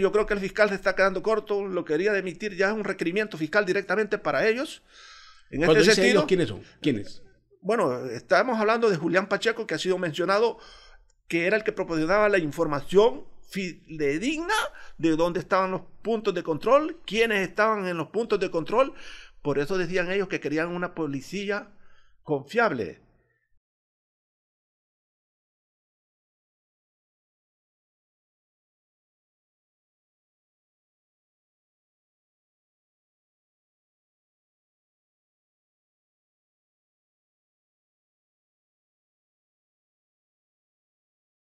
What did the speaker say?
Yo creo que el fiscal se está quedando corto, lo quería emitir ya es un requerimiento fiscal directamente para ellos. En este sentido, ¿quiénes son? ¿Quiénes? Bueno, estábamos hablando de Julián Pacheco, que ha sido mencionado, que era el que proporcionaba la información fidedigna de dónde estaban los puntos de control, quiénes estaban en los puntos de control. Por eso decían ellos que querían una policía confiable.